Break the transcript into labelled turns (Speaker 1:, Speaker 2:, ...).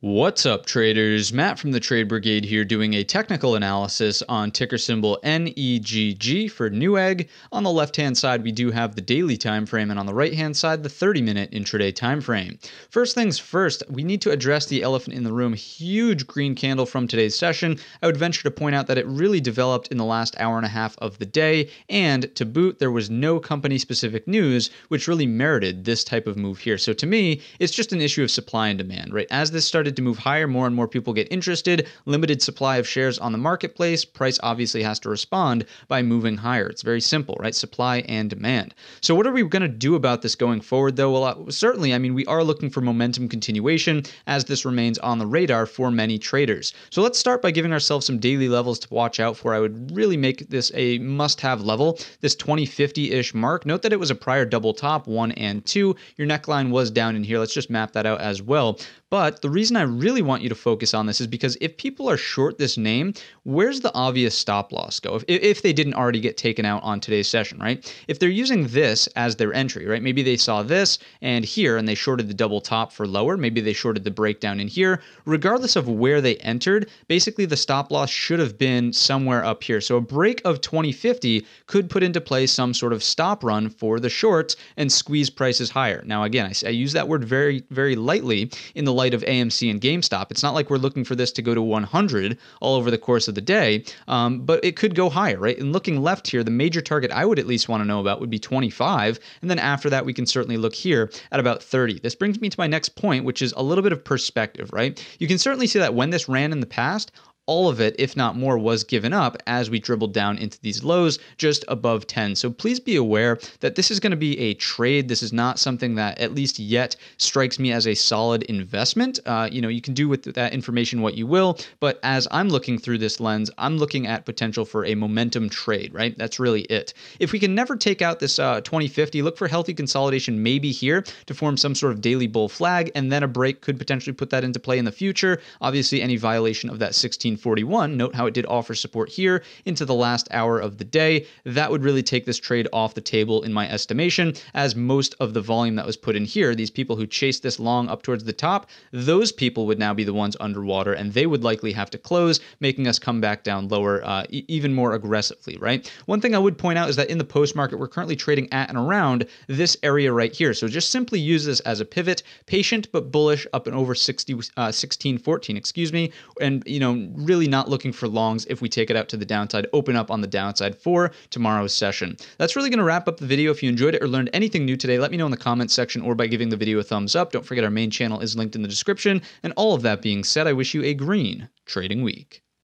Speaker 1: What's up, traders? Matt from the Trade Brigade here doing a technical analysis on ticker symbol NEGG for Newegg. On the left hand side, we do have the daily time frame, and on the right hand side, the 30 minute intraday time frame. First things first, we need to address the elephant in the room huge green candle from today's session. I would venture to point out that it really developed in the last hour and a half of the day, and to boot, there was no company specific news which really merited this type of move here. So to me, it's just an issue of supply and demand, right? As this started started to move higher, more and more people get interested, limited supply of shares on the marketplace, price obviously has to respond by moving higher. It's very simple, right? Supply and demand. So what are we going to do about this going forward though? Well, uh, certainly, I mean, we are looking for momentum continuation as this remains on the radar for many traders. So let's start by giving ourselves some daily levels to watch out for. I would really make this a must-have level, this 2050-ish mark. Note that it was a prior double top, one and two. Your neckline was down in here. Let's just map that out as well. But the reason I really want you to focus on this is because if people are short this name, where's the obvious stop loss go? If, if they didn't already get taken out on today's session, right? If they're using this as their entry, right? Maybe they saw this and here and they shorted the double top for lower. Maybe they shorted the breakdown in here. Regardless of where they entered, basically the stop loss should have been somewhere up here. So a break of 2050 could put into play some sort of stop run for the shorts and squeeze prices higher. Now, again, I, I use that word very, very lightly in the light of AMC and GameStop. It's not like we're looking for this to go to 100 all over the course of the day, um, but it could go higher, right? And looking left here, the major target I would at least want to know about would be 25. And then after that, we can certainly look here at about 30. This brings me to my next point, which is a little bit of perspective, right? You can certainly see that when this ran in the past, all of it, if not more, was given up as we dribbled down into these lows just above 10. So please be aware that this is going to be a trade. This is not something that, at least yet, strikes me as a solid investment. Uh, you know, you can do with that information what you will, but as I'm looking through this lens, I'm looking at potential for a momentum trade, right? That's really it. If we can never take out this uh, 2050, look for healthy consolidation maybe here to form some sort of daily bull flag, and then a break could potentially put that into play in the future. Obviously, any violation of that 16 Note how it did offer support here into the last hour of the day. That would really take this trade off the table in my estimation, as most of the volume that was put in here, these people who chased this long up towards the top, those people would now be the ones underwater and they would likely have to close, making us come back down lower uh, e even more aggressively, right? One thing I would point out is that in the post market, we're currently trading at and around this area right here. So just simply use this as a pivot, patient but bullish up and over 60, uh, 16, 14, excuse me, and you know really not looking for longs if we take it out to the downside, open up on the downside for tomorrow's session. That's really going to wrap up the video. If you enjoyed it or learned anything new today, let me know in the comments section or by giving the video a thumbs up. Don't forget our main channel is linked in the description. And all of that being said, I wish you a green trading week.